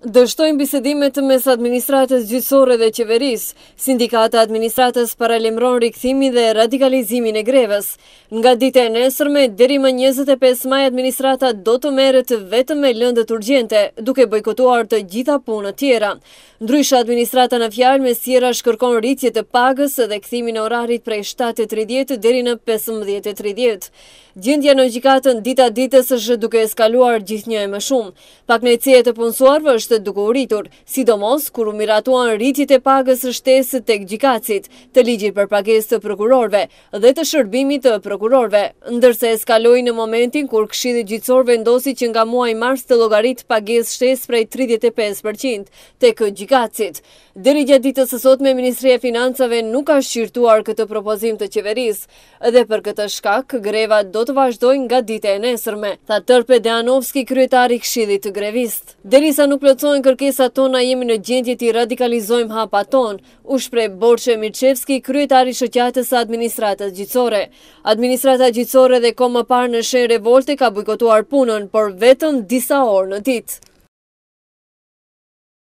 dështojnë bisedimet mes administratës gjysore dhe qeveris. Sindikata administratës paralimron rikëthimi dhe radikalizimin e greves. Nga dite e nesërme, deri më 25 maj administrata do të meret vetëm me lëndët urgjente, duke bojkotuar të gjitha punët tjera. Ndrysha administrata në fjalë me sjera shkërkon rritje të pagës dhe këthimin e orarit prej 7.30 deri në 15.30. Gjendja në gjikatën dita ditës është duke eskaluar gjithë një e më shumë. Pak në e punësuarve ishte duke uritur, sidomos kur u miratuan rritjet e pagës shtesë tek gjykatësit, të ligjit për pages të prokurorëve dhe të shërbimit të prokurorëve, ndërsa eskaloi në momentin kur Këshilli Gjyqësor vendosi që nga muaji mars të logarit pagesë shtesë prej 35% tek gjykatësit. Deri gjatë ditës së sotme Ministria e Financave nuk ka shqirtuar këtë propozim të qeverisë dhe për këtë shkak greva do të vazhdojë nga dita e nesërme, tha Tërpe Deanovski, kryetari i Këshillit të grevist. Derisa nuk plotësojnë kërkesa tona jemi në gjendje të i radikalizojmë hapa tonë, u shprej Borqe Mirqevski, kryetari shëqatës administratës gjithsore. Administrata gjithsore dhe komë parë në shenë revolte ka bujkotuar punën, por vetëm disa orë në titë.